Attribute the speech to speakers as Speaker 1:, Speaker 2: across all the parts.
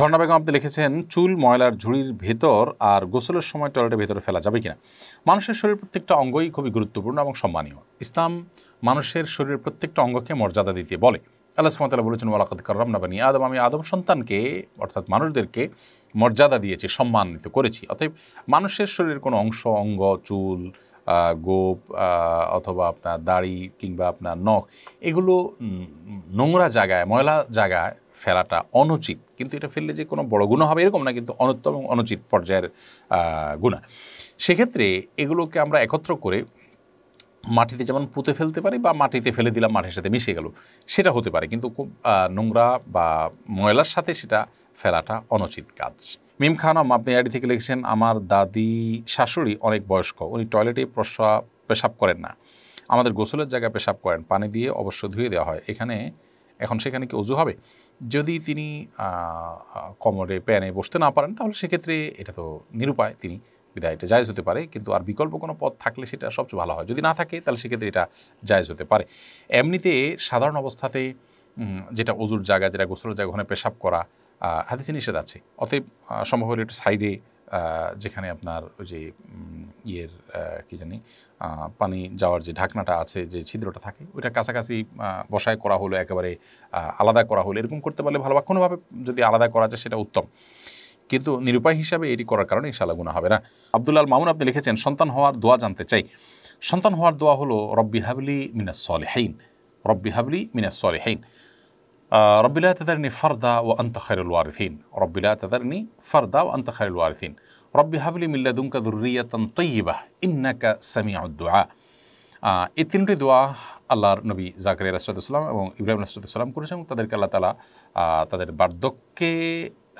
Speaker 1: ঝর্ণা বেগম আপনি লিখেছেন চুল ময়লার ঝুড়ির ভেতর আর গোসলের সময় টয়লেটের ভেতরে ফেলা যাবে কিনা মানুষের শরীরের প্রত্যেকটা অঙ্গই খুবই গুরুত্বপূর্ণ এবং সম্মানীয় ইসলাম মানুষের শরীরের প্রত্যেকটা অঙ্গকে মর্যাদা দিতে বলে আল্লাহ সুমতাল্লাহ বলেছেন করলাম না নাবানি আদম আমি আদম সন্তানকে অর্থাৎ মানুষদেরকে মর্যাদা দিয়েছি সম্মানিত করেছি অতএব মানুষের শরীরের কোনো অংশ অঙ্গ চুল গোপ অথবা আপনার দাড়ি কিংবা আপনার নখ এগুলো নোংরা জায়গায় ময়লা জায়গায় ফেলাটা অনুচিত কিন্তু এটা ফেললে যে কোনো বড় গুণা হবে এরকম না কিন্তু অনুত্তম এবং অনুচিত পর্যায়ের গুণা সেক্ষেত্রে এগুলোকে আমরা একত্র করে মাটিতে যেমন পুঁতে ফেলতে পারি বা মাটিতে ফেলে দিলাম মাটির সাথে মিশে গেল সেটা হতে পারে কিন্তু খুব নোংরা বা ময়লার সাথে সেটা ফেলাটা অনুচিত কাজ মিম খান আপনি আইডি থেকে লিখেছেন আমার দাদি শাশুড়ি অনেক বয়স্ক উনি টয়লেটে প্রস্রাব পেশাব করেন না আমাদের গোসলের জায়গায় পেশাব করেন পানি দিয়ে অবশ্য ধুয়ে দেওয়া হয় এখানে এখন সেখানে কি অজু হবে যদি তিনি কমরে প্যানে বসতে না পারেন তাহলে সেক্ষেত্রে এটা তো নিরুপায় তিনি বিদায় এটা জায়জ হতে পারে কিন্তু আর বিকল্প কোনো পথ থাকলে সেটা সবচেয়ে ভালো হয় যদি না থাকে তাহলে সেক্ষেত্রে এটা জায়জ হতে পারে এমনিতে সাধারণ অবস্থাতে যেটা অজুর জায়গা যেটা গোসলের জায়গা ওখানে পেশাব করা হাদিসে নিষেধ আছে অতএব সম্ভব হলে একটা সাইডে যেখানে আপনার ওই যে ইয়ের কী জানি পানি যাওয়ার যে ঢাকনাটা আছে যে ছিদ্রটা থাকে ওইটা কাছাকাছি বসায় করা হলো একেবারে আলাদা করা হলো এরকম করতে পারলে ভালো বা কোনোভাবে যদি আলাদা করা যায় সেটা উত্তম কিন্তু নিরুপায় হিসাবে এটি করার কারণে ইনশাল্লাহ গুণা হবে না আবদুল্লাল মামুন আপনি লিখেছেন সন্তান হওয়ার দোয়া জানতে চাই সন্তান হওয়ার দোয়া হলো রব্বি হাবলি মিনাসলে হাইন রব্বি হাবলি মিনাসলে হাইন آه، ربي رب لا تذرني فردا وأنت خير الوارثين رب لا تذرني فردا وأنت خير الوارثين رب هب لي من لدنك ذرية طيبة إنك سميع الدعاء এই তিনটি দোয়া আল্লাহর নবী জাকরিয়া রাসুলাম এবং ইব্রাহিম রাসুলাম করেছেন এবং তাদেরকে আল্লাহ তালা তাদের বার্ধক্যে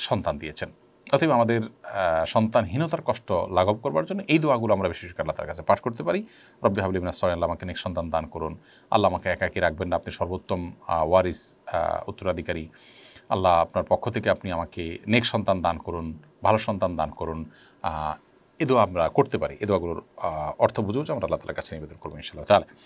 Speaker 1: সন্তান দিয়েছেন অতএব আমাদের সন্তানহীনতার কষ্ট লাঘব করবার জন্য এই দোয়াগুলো আমরা বিশেষ করে আল্লাহ কাছে পাঠ করতে পারি রব্বি হাবলি সরে সরি আল্লাহ আমাকে নেক সন্তান দান করুন আল্লাহ আমাকে একাকি রাখবেন না আপনি সর্বোত্তম ওয়ারিস উত্তরাধিকারী আল্লাহ আপনার পক্ষ থেকে আপনি আমাকে নেক সন্তান দান করুন ভালো সন্তান দান করুন এ দোয়া আমরা করতে পারি এ দোয়াগুলোর অর্থ যে আমরা আল্লাহ তালার কাছে নিবেদন করবো ইনশাআল্লাহ তাহলে